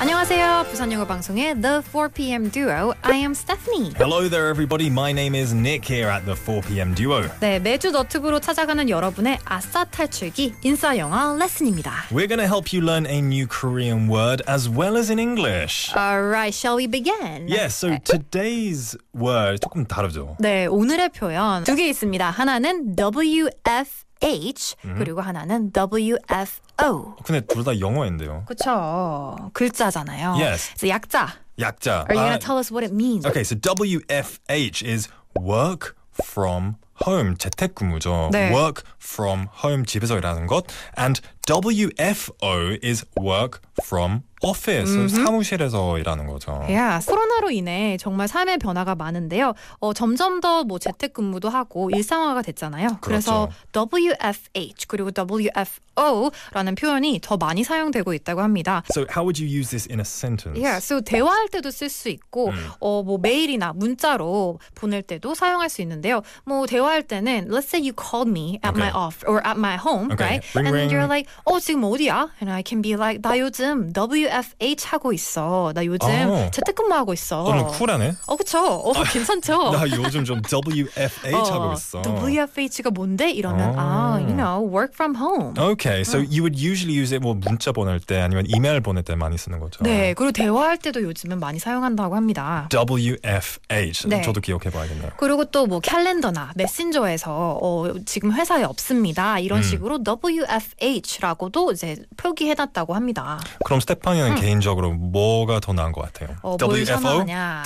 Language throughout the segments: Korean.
안녕하세요. 부산 영어 방송의 The 4PM Duo. I am Stephanie. Hello there everybody. My name is Nick here at the 4PM Duo. 네, 매주 너튜브로 찾아가는 여러분의 아싸 탈출기 인싸 영어 레슨입니다. We're going to help you learn a new Korean word as well as in English. All right, shall we begin? Yes, so uh, today's word 조금 다르죠. 네, 오늘의 표현 두 개 있습니다. 하나는 WF H 음. 그리고 하나는 WFO. 근데 둘 다 영어인데요. 그렇죠. 글자잖아요. Yes. 그래서 약자. 약자. Are you gonna uh, tell us what it means? Okay, so WFH is work from home 재택근무죠. 네. Work from home 집에서 일하는 것 and WFO is work from office 음흠. 사무실에서 일하는 거죠. Yeah. 코로나로 인해 정말 삶의 변화가 많은데요. 어, 점점 더 뭐 재택근무도 하고 일상화가 됐잖아요. 그렇죠. 그래서 WFH 그리고 WFO라는 표현이 더 많이 사용되고 있다고 합니다. So how would you use this in a sentence? Yeah, so 대화할 때도 쓸 수 있고 음. 어, 뭐 메일이나 문자로 보낼 때도 사용할 수 있는데요. 뭐 대화할 때는 Let's say you called me at okay. my off or at my home, okay. right? Ring, and r i n you're like 어 지금 어디야? And I can be like 나 요즘 WFH 하고 있어. 나 요즘 아. 재택근무 하고 있어. 너는 어, 쿨하네. 어 그쵸. 어 아, 괜찮죠. 나 요즘 좀 WFH 어, 하고 있어. WFH가 뭔데? 이러면 아, 아. you know work from home. Okay, so 음. you would usually use it 뭐 문자 보낼 때 아니면 이메일 보낼 때 많이 쓰는 거죠. 네, 그리고 대화할 때도 요즘은 많이 사용한다고 합니다. WFH. 네. 저도 기억해봐야겠네요. 그리고 또 뭐 캘린더나 메신저에서 어, 지금 회사에 없습니다. 이런 음. 식으로 WFH 것이라고도 이제 표기해놨다고 합니다. 그럼 스테파니는 음. 개인적으로 뭐가 더 나은 것 같아요? 어, WFO,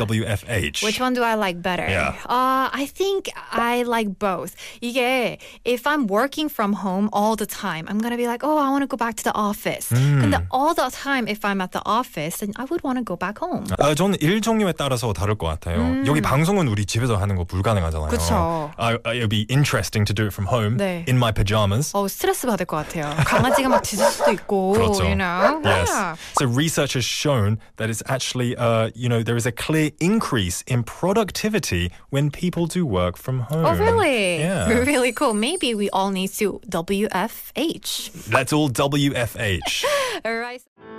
WFH. Which one do I like better? Yeah. Uh, I think I like both. 이게 if I'm working from home all the time, I'm gonna be like, oh, I want to go back to the office. 음. 근데 all the time if I'm at the office, then I would want to go back home. 아, 저는 일 종류에 따라서 다를 것 같아요. 음. 여기 방송은 우리 집에서 하는 거 불가능하잖아요. 그렇죠. Uh, it'll be interesting to do it from home 네. in my pajamas. 어, 스트레스 받을 것 같아요. 강아지가 막 짖을 수도 있고. 그렇죠. You know? Yes. Yeah. So research has shown that it's actually, uh, you know, there is a clear increase in productivity when people do work from home. Oh, really? Yeah. Really cool. Maybe we all need to WFH. That's all WFH. all right.